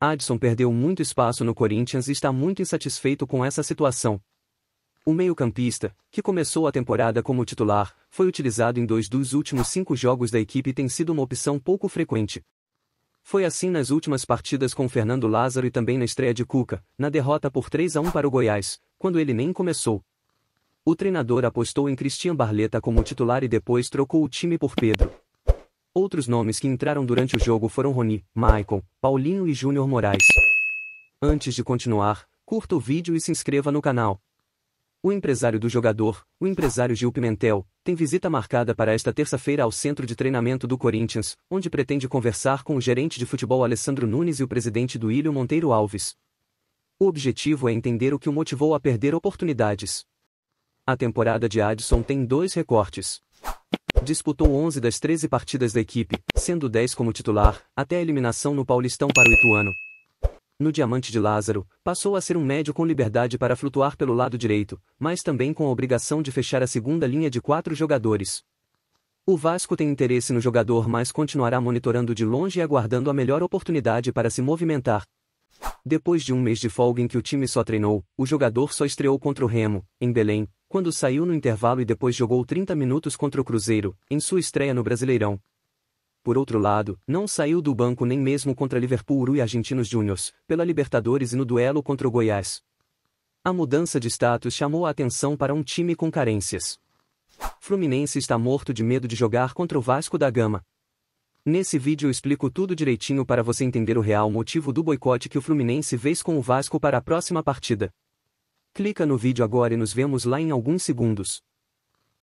Adson perdeu muito espaço no Corinthians e está muito insatisfeito com essa situação. O meio-campista, que começou a temporada como titular, foi utilizado em dois dos últimos cinco jogos da equipe e tem sido uma opção pouco frequente. Foi assim nas últimas partidas com Fernando Lázaro e também na estreia de Cuca, na derrota por 3 a 1 para o Goiás, quando ele nem começou. O treinador apostou em Cristian Barleta como titular e depois trocou o time por Pedro, Outros nomes que entraram durante o jogo foram Rony, Michael, Paulinho e Júnior Moraes. Antes de continuar, curta o vídeo e se inscreva no canal. O empresário do jogador, o empresário Gil Pimentel, tem visita marcada para esta terça-feira ao centro de treinamento do Corinthians, onde pretende conversar com o gerente de futebol Alessandro Nunes e o presidente do Ilho Monteiro Alves. O objetivo é entender o que o motivou a perder oportunidades. A temporada de Adson tem dois recortes. Disputou 11 das 13 partidas da equipe, sendo 10 como titular, até a eliminação no Paulistão para o Ituano. No Diamante de Lázaro, passou a ser um médio com liberdade para flutuar pelo lado direito, mas também com a obrigação de fechar a segunda linha de quatro jogadores. O Vasco tem interesse no jogador, mas continuará monitorando de longe e aguardando a melhor oportunidade para se movimentar. Depois de um mês de folga em que o time só treinou, o jogador só estreou contra o Remo, em Belém, quando saiu no intervalo e depois jogou 30 minutos contra o Cruzeiro, em sua estreia no Brasileirão. Por outro lado, não saiu do banco nem mesmo contra Liverpool e Argentinos Juniors, pela Libertadores e no duelo contra o Goiás. A mudança de status chamou a atenção para um time com carências. Fluminense está morto de medo de jogar contra o Vasco da Gama, Nesse vídeo eu explico tudo direitinho para você entender o real motivo do boicote que o Fluminense fez com o Vasco para a próxima partida. Clica no vídeo agora e nos vemos lá em alguns segundos.